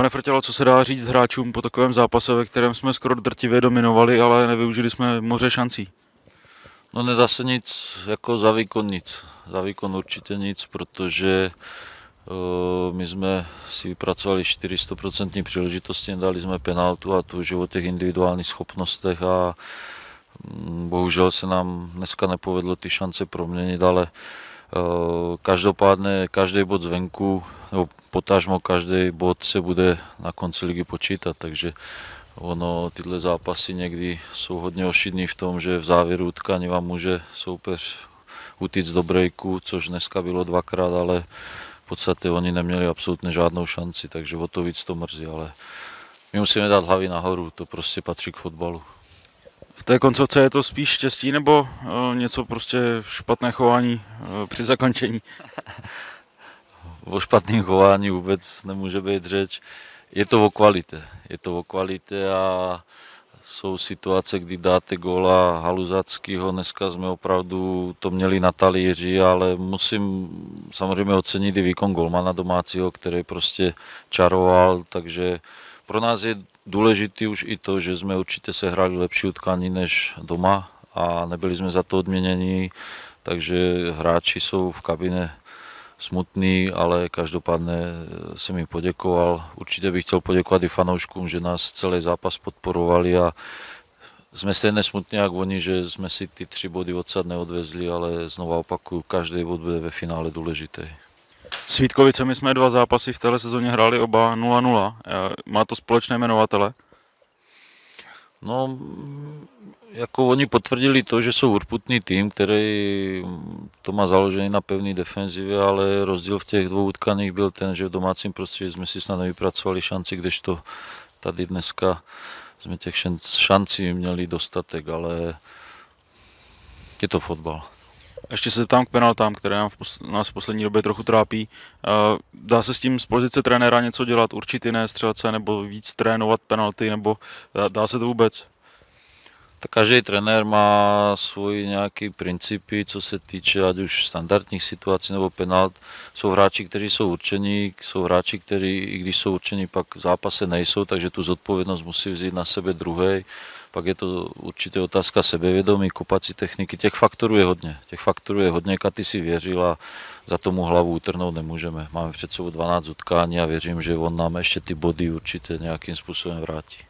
Pane Frtělo, co se dá říct hráčům po takovém zápase, ve kterém jsme skoro drtivě dominovali, ale nevyužili jsme moře šancí? No nedá se nic, jako za výkon nic. Za výkon určitě nic, protože uh, my jsme si vypracovali 400% příležitosti, dali jsme penaltu a tu o těch individuálních schopnostech a um, bohužel se nám dneska nepovedlo ty šance proměnit, ale Eh, každopádně každý bod zvenku, nebo potažmo každý bod se bude na konci ligy počítat, takže ono tyhle zápasy někdy jsou hodně ošidný v tom, že v závěru utkání vám může soupeř utíct do breaku, což dneska bylo dvakrát, ale v podstatě oni neměli absolutně žádnou šanci, takže o to víc to mrzí, ale my musíme dát hlavy nahoru, to prostě patří k fotbalu. V té koncovce je to spíš štěstí nebo eh, něco prostě špatné chování eh, při zakončení? o špatném chování vůbec nemůže být řeč. Je to o kvalitě. Je to o kvalitě a jsou situace, kdy dáte góla Haluzackýho. Dneska jsme opravdu to měli na talíři, ale musím samozřejmě ocenit i výkon golmana domácího, který prostě čaroval, takže pro nás je Důležitý už i to, že jsme určitě sehráli lepší utkání než doma a nebyli jsme za to odměněni, takže hráči jsou v kabině smutný, ale každopádně jsem jim poděkoval. Určitě bych chtěl poděkovat i fanouškům, že nás celý zápas podporovali a jsme stejně smutní, jak oni, že jsme si ty tři body odsad neodvezli, ale znovu opakuju, každý bod bude ve finále důležitý. S Vítkovicemi jsme dva zápasy v téhle sezóně hráli oba 0-0. Eh, má to společné jmenovatele? No, jako oni potvrdili to, že jsou urputný tým, který to má založený na pevné defenzivě, ale rozdíl v těch dvou utkaních byl ten, že v domácím prostředí jsme si snad nevypracovali šanci, kdežto tady dneska jsme těch šancí měli dostatek, ale je to fotbal. Ještě se zeptám k penaltám, které nám v pos- nás v poslední době trochu trápí. Eh, dá se s tím z pozice trenéra něco dělat? Určitě ne střelce, nebo víc trénovat penalty, nebo eh, dá se to vůbec? Tak každý trenér má svoji nějaký principy, co se týče ať už standardních situací nebo penalt. Jsou hráči, kteří jsou určení, jsou hráči, kteří i když jsou určení, pak v zápase nejsou, takže tu zodpovědnost musí vzít na sebe druhý. Pak je to určitě otázka sebevědomí, kopací techniky. Těch faktorů je hodně. Těch faktorů je hodně. Katy si věřila za tomu hlavu utrhnout nemůžeme. Máme před sebou 12 utkání a věřím, že on nám ještě ty body určitě nějakým způsobem vrátí.